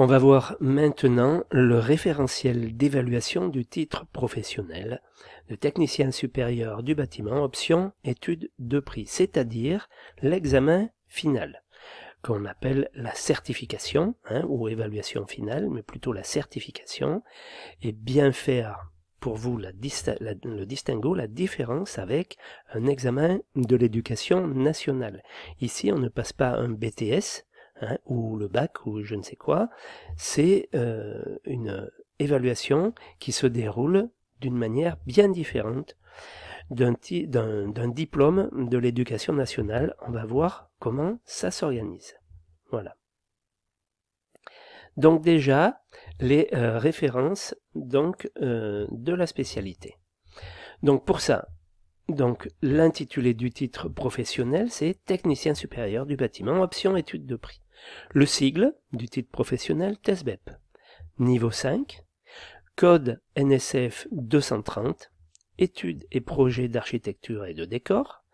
On va voir maintenant le référentiel d'évaluation du titre professionnel de technicien supérieur du bâtiment, option étude de prix, c'est-à-dire l'examen final qu'on appelle la certification, hein, ou évaluation finale, mais plutôt la certification, et bien faire pour vous le distinguo, la différence avec un examen de l'éducation nationale. Ici, on ne passe pas un BTS, Hein, ou le bac, ou je ne sais quoi, c'est euh, une évaluation qui se déroule d'une manière bien différente d'un diplôme de l'éducation nationale. On va voir comment ça s'organise. Voilà. Donc déjà, les euh, références donc, euh, de la spécialité. Donc pour ça, donc l'intitulé du titre professionnel, c'est technicien supérieur du bâtiment, option étude de prix. Le sigle du titre professionnel TESBEP. Niveau 5. Code NSF 230. Études et projets d'architecture et de décor.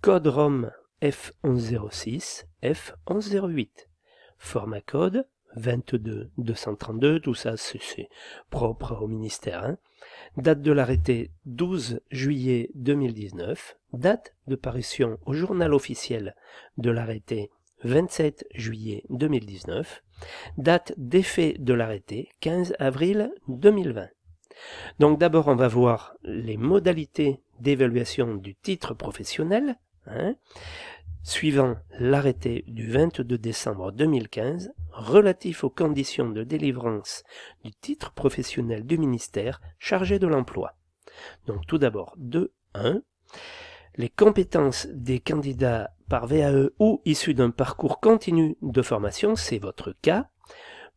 Code ROM F1106, F1108. Format code 22 232, tout ça c'est propre au ministère. Hein. Date de l'arrêté 12 juillet 2019. Date de parution au journal officiel de l'arrêté 27 juillet 2019, date d'effet de l'arrêté 15 avril 2020. Donc d'abord on va voir les modalités d'évaluation du titre professionnel, hein, suivant l'arrêté du 22 décembre 2015 relatif aux conditions de délivrance du titre professionnel du ministère chargé de l'emploi. Donc tout d'abord 2.1 les compétences des candidats par VAE ou issus d'un parcours continu de formation, c'est votre cas,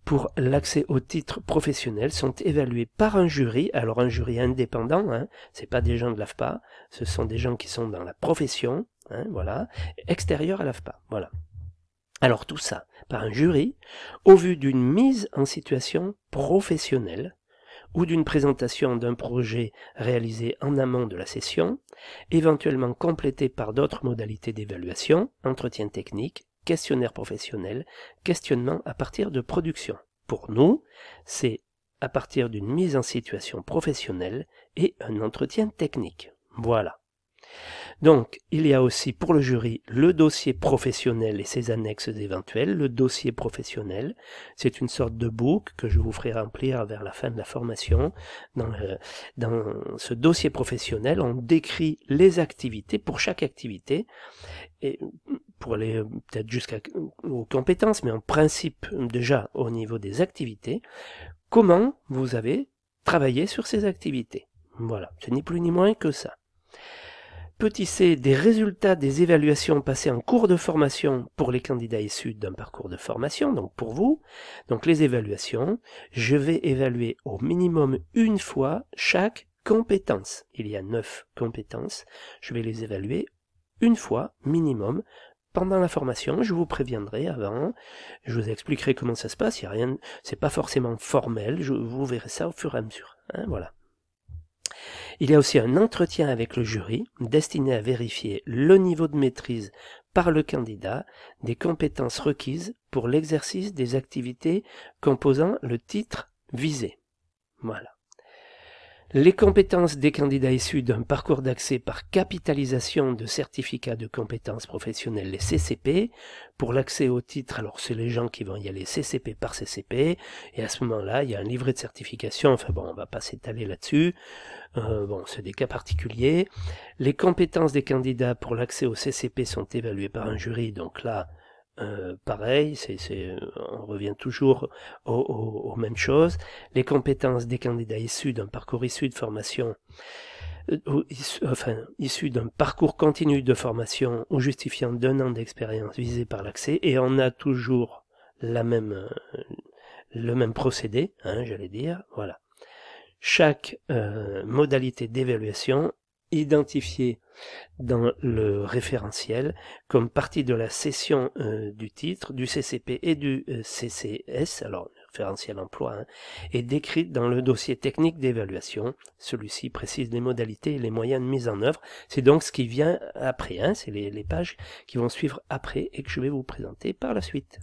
pour l'accès au titre professionnel sont évaluées par un jury, alors un jury indépendant, hein, c'est pas des gens de l'AFPA, ce sont des gens qui sont dans la profession, hein, voilà, extérieur à l'AFPA, voilà. Alors tout ça par un jury, au vu d'une mise en situation professionnelle ou d'une présentation d'un projet réalisé en amont de la session, éventuellement complété par d'autres modalités d'évaluation, entretien technique, questionnaire professionnel, questionnement à partir de production. Pour nous, c'est à partir d'une mise en situation professionnelle et un entretien technique. Voilà. Donc, il y a aussi pour le jury le dossier professionnel et ses annexes éventuelles. Le dossier professionnel, c'est une sorte de book que je vous ferai remplir vers la fin de la formation. Dans, dans ce dossier professionnel, on décrit les activités pour chaque activité et pour aller peut-être jusqu'aux euh, compétences, mais en principe déjà au niveau des activités, comment vous avez travaillé sur ces activités. Voilà, ce n'est plus ni moins que ça. Petit c, des résultats des évaluations passées en cours de formation pour les candidats issus d'un parcours de formation, donc pour vous. Donc les évaluations, je vais évaluer au minimum une fois chaque compétence. Il y a neuf compétences. Je vais les évaluer une fois minimum pendant la formation, je vous préviendrai avant, je vous expliquerai comment ça se passe, il y a rien, c'est pas forcément formel, je, vous verrez ça au fur et à mesure. Hein, voilà. Il y a aussi un entretien avec le jury destiné à vérifier le niveau de maîtrise par le candidat des compétences requises pour l'exercice des activités composant le titre visé. Voilà. Les compétences des candidats issus d'un parcours d'accès par capitalisation de certificats de compétences professionnelles, les CCP, pour l'accès au titre, alors c'est les gens qui vont y aller CCP par CCP, et à ce moment-là, il y a un livret de certification, enfin bon, on va pas s'étaler là-dessus, euh, bon, c'est des cas particuliers. Les compétences des candidats pour l'accès au CCP sont évaluées par un jury, donc là, euh, pareil, c'est, euh, on revient toujours aux, mêmes choses. Les compétences des candidats issus d'un parcours issu de formation, euh, issu, issus d'un parcours continu de formation ou justifiant d'un an d'expérience visée par l'accès, et on a toujours la même, le même procédé, hein, j'allais dire, voilà. Chaque modalité d'évaluation identifié dans le référentiel comme partie de la session euh, du titre, du CCP et du euh, CCS, alors référentiel emploi, hein, est décrite dans le dossier technique d'évaluation. Celui-ci précise les modalités et les moyens de mise en œuvre. C'est donc ce qui vient après, hein, c'est les pages qui vont suivre après et que je vais vous présenter par la suite.